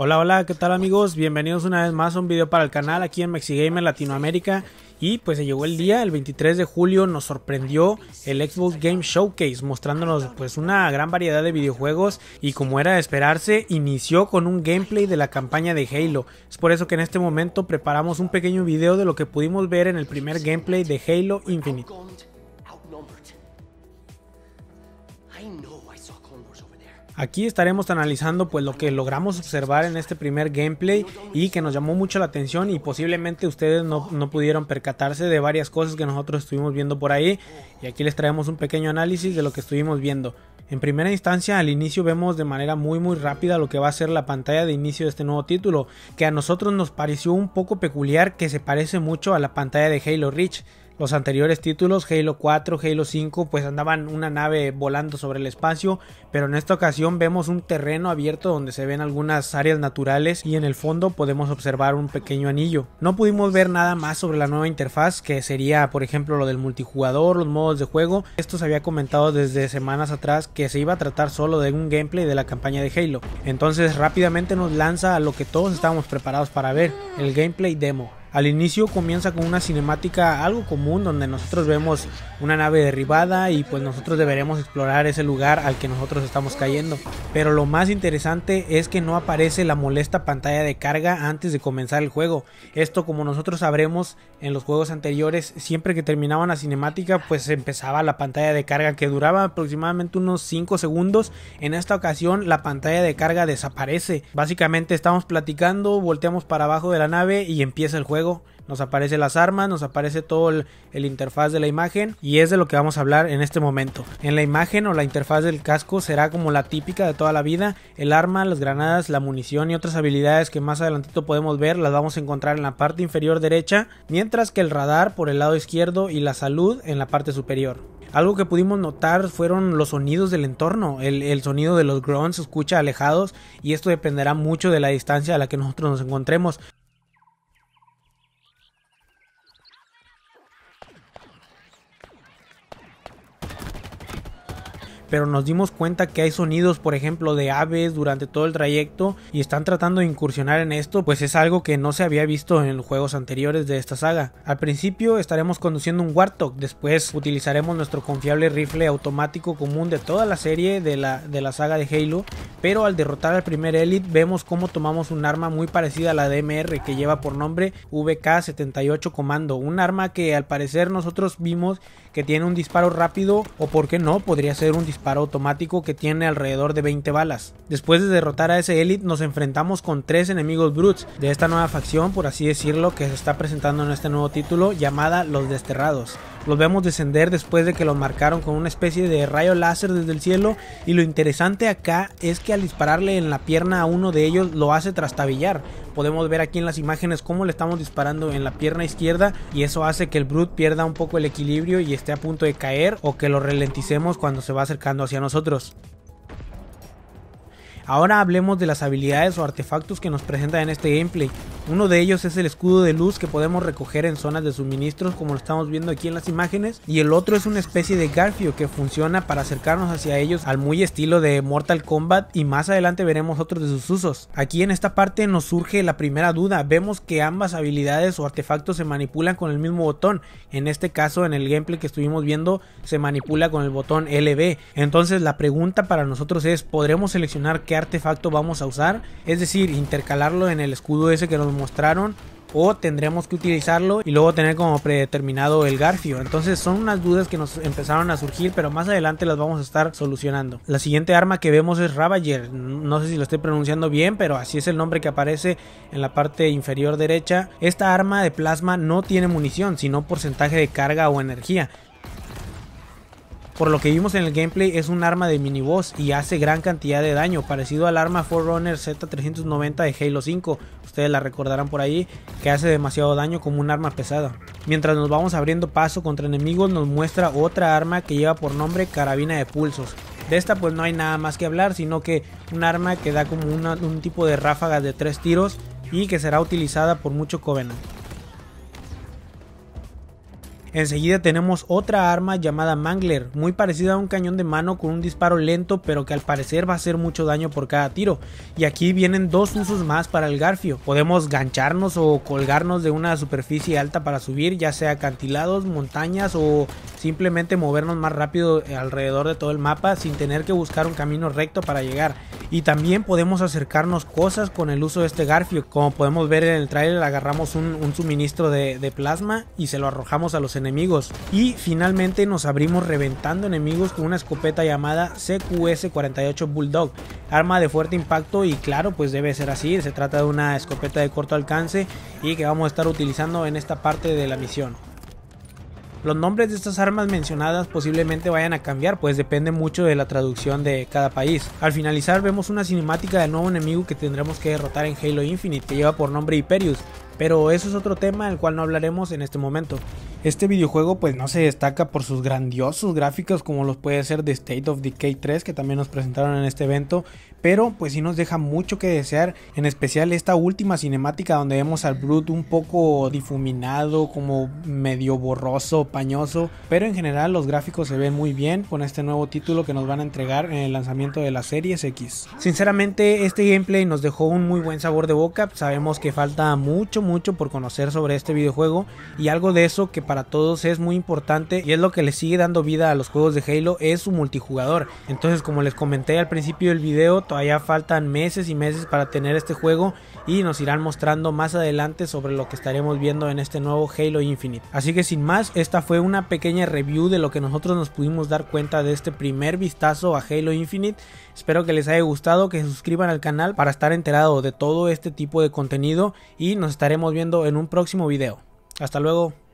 Hola, hola, ¿qué tal amigos? Bienvenidos una vez más a un video para el canal aquí en Mexigamer Latinoamérica. Y pues se llegó el día, el 23 de julio nos sorprendió el Xbox Game Showcase mostrándonos pues una gran variedad de videojuegos y como era de esperarse inició con un gameplay de la campaña de Halo. Es por eso que en este momento preparamos un pequeño video de lo que pudimos ver en el primer gameplay de Halo Infinite. Aquí estaremos analizando pues lo que logramos observar en este primer gameplay y que nos llamó mucho la atención y posiblemente ustedes no, no, pudieron percatarse de varias cosas que nosotros estuvimos viendo por ahí y aquí les traemos un pequeño análisis de lo que estuvimos viendo. En primera instancia al inicio vemos de manera muy muy rápida lo que va a ser la pantalla de inicio de este nuevo título que a nosotros nos pareció un poco peculiar que se parece mucho a la pantalla de Halo Reach los anteriores títulos, Halo 4, Halo 5, pues andaban una nave volando sobre el espacio, pero en esta ocasión vemos un terreno abierto donde se ven algunas áreas naturales y en el fondo podemos observar un pequeño anillo. No pudimos ver nada más sobre la nueva interfaz, que sería por ejemplo lo del multijugador, los modos de juego. Esto se había comentado desde semanas atrás que se iba a tratar solo de un gameplay de la campaña de Halo. Entonces rápidamente nos lanza a lo que todos estábamos preparados para ver, el gameplay demo. Al inicio comienza con una cinemática algo común donde nosotros vemos una nave derribada y pues nosotros deberemos explorar ese lugar al que nosotros estamos cayendo. Pero lo más interesante es que no aparece la molesta pantalla de carga antes de comenzar el juego. Esto como nosotros sabremos en los juegos anteriores, siempre que terminaba una cinemática pues empezaba la pantalla de carga que duraba aproximadamente unos 5 segundos. En esta ocasión la pantalla de carga desaparece. Básicamente estamos platicando, volteamos para abajo de la nave y empieza el juego. Luego Nos aparece las armas, nos aparece todo el, interfaz de la imagen y es de lo que vamos a hablar en este momento. En la imagen o la interfaz del casco será como la típica de toda la vida, el arma, las granadas, la munición y otras habilidades que más adelantito podemos ver las vamos a encontrar en la parte inferior derecha, mientras que el radar por el lado izquierdo y la salud en la parte superior. Algo que pudimos notar fueron los sonidos del entorno. El, el sonido de los grunts se escucha alejados y esto dependerá mucho de la distancia a la que nosotros nos encontremos. pero nos dimos cuenta que hay sonidos, por ejemplo, de aves durante todo el trayecto y están tratando de incursionar en esto, pues es algo que no se había visto en juegos anteriores de esta saga. Al principio estaremos conduciendo un Warthog, después utilizaremos nuestro confiable rifle automático común de toda la serie de la, de la saga de Halo, pero al derrotar al primer Elite vemos cómo tomamos un arma muy parecida a la DMR que lleva por nombre VK-78 Comando, un arma que al parecer nosotros vimos que tiene un disparo rápido o por qué no, podría ser un disparo paro automático que tiene alrededor de 20 balas. Después de derrotar a ese Elite nos enfrentamos con tres enemigos Brutes de esta nueva facción, por así decirlo, que se está presentando en este nuevo título llamada Los Desterrados. Los vemos descender después de que los marcaron con una especie de rayo láser desde el cielo y lo interesante acá es que al dispararle en la pierna a uno de ellos lo hace trastabillar. Podemos ver aquí en las imágenes cómo le estamos disparando en la pierna izquierda y eso hace que el Brute pierda un poco el equilibrio y esté a punto de caer o que lo ralenticemos cuando se va a acercar hacia nosotros. Ahora hablemos de las habilidades o artefactos que nos presenta en este gameplay. Uno de ellos es el escudo de luz que podemos recoger en zonas de suministros como lo estamos viendo aquí en las imágenes y el otro es una especie de garfio que funciona para acercarnos hacia ellos al muy estilo de Mortal Kombat y más adelante veremos otros de sus usos. Aquí en esta parte nos surge la primera duda, vemos que ambas habilidades o artefactos se manipulan con el mismo botón, en este caso en el gameplay que estuvimos viendo se manipula con el botón LB, entonces la pregunta para nosotros es ¿podremos seleccionar qué artefacto vamos a usar? Es decir, intercalarlo en el escudo ese que nos mostraron o tendremos que utilizarlo y luego tener como predeterminado el garfio. Entonces son unas dudas que nos empezaron a surgir, pero más adelante las vamos a estar solucionando. La siguiente arma que vemos es Ravager. No sé si lo estoy pronunciando bien, pero así es el nombre que aparece en la parte inferior derecha. Esta arma de plasma no tiene munición, sino porcentaje de carga o energía. Por lo que vimos en el gameplay es un arma de miniboss y hace gran cantidad de daño, parecido al arma Forerunner Z390 de Halo 5, ustedes la recordarán por ahí, que hace demasiado daño como un arma pesada. Mientras nos vamos abriendo paso contra enemigos nos muestra otra arma que lleva por nombre Carabina de Pulsos. De esta pues no hay nada más que hablar, sino que un arma que da como un tipo de ráfaga de tres tiros y que será utilizada por mucho Covenant. Enseguida tenemos otra arma llamada Mangler, muy parecida a un cañón de mano con un disparo lento pero que al parecer va a hacer mucho daño por cada tiro. Y aquí vienen dos usos más para el garfio. Podemos gancharnos o colgarnos de una superficie alta para subir, ya sea acantilados, montañas o simplemente movernos más rápido eh, alrededor de todo el mapa sin tener que buscar un camino recto para llegar. Y también podemos acercarnos cosas con el uso de este garfio. Como podemos ver en el trailer agarramos un, suministro de, de plasma y se lo arrojamos a los enemigos. Y finalmente nos abrimos reventando enemigos con una escopeta llamada CQS-48 Bulldog, arma de fuerte impacto y claro, pues debe ser así, se trata de una escopeta de corto alcance y que vamos a estar utilizando en esta parte de la misión. Los nombres de estas armas mencionadas posiblemente vayan a cambiar, pues depende mucho de la traducción de cada país. Al finalizar vemos una cinemática del nuevo enemigo que tendremos que derrotar en Halo Infinite, que lleva por nombre Hyperius, pero eso es otro tema del cual no hablaremos en este momento. Este videojuego pues no se destaca por sus grandiosos gráficos como los puede ser de State of Decay 3 que también nos presentaron en este evento, pero pues sí nos deja mucho que desear, en especial esta última cinemática donde vemos al Brute un poco difuminado, como medio borroso, pañoso, pero en general los gráficos se ven muy bien con este nuevo título que nos van a entregar en el lanzamiento de la Series X. Sinceramente este gameplay nos dejó un muy buen sabor de boca, sabemos que falta mucho mucho por conocer sobre este videojuego y algo de eso que para todos es muy importante y es lo que le sigue dando vida a los juegos de Halo es su multijugador. Entonces, como les comenté al principio del video, todavía faltan meses y meses para tener este juego y nos irán mostrando más adelante sobre lo que estaremos viendo en este nuevo Halo Infinite. Así que sin más, esta fue una pequeña review de lo que nosotros nos pudimos dar cuenta de este primer vistazo a Halo Infinite. Espero que les haya gustado, que se suscriban al canal para estar enterado de todo este tipo de contenido y nos estaremos viendo en un próximo video. Hasta luego.